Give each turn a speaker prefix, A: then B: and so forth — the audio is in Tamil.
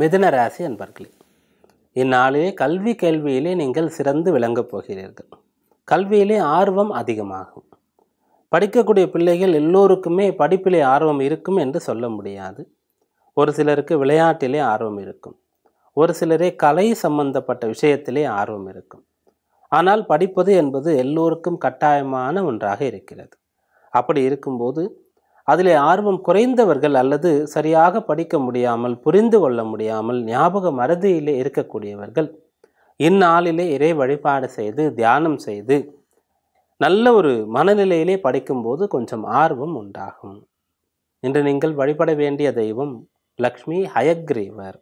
A: மிதன ராசி அன்பர்களே இந்நாளிலே கல்வி கேள்வியிலே நீங்கள் சிறந்து விளங்கப் போகிறீர்கள் கல்வியிலே ஆர்வம் அதிகமாகும் படிக்கக்கூடிய பிள்ளைகள் எல்லோருக்குமே படிப்பிலே ஆர்வம் இருக்கும் என்று சொல்ல முடியாது ஒரு சிலருக்கு விளையாட்டிலே ஆர்வம் இருக்கும் ஒரு சிலரே கலை சம்பந்தப்பட்ட விஷயத்திலே ஆர்வம் இருக்கும் ஆனால் படிப்பது என்பது எல்லோருக்கும் கட்டாயமான ஒன்றாக இருக்கிறது அப்படி இருக்கும்போது அதிலே ஆர்வம் குறைந்தவர்கள் அல்லது சரியாக படிக்க முடியாமல் புரிந்து கொள்ள முடியாமல் ஞாபக மறதியிலே இருக்கக்கூடியவர்கள் இந்நாளிலே இறை வழிபாடு செய்து தியானம் செய்து நல்ல ஒரு மனநிலையிலே படிக்கும்போது கொஞ்சம் ஆர்வம் உண்டாகும் இன்று நீங்கள் வழிபட வேண்டிய தெய்வம் லக்ஷ்மி ஹயக்ரீவர்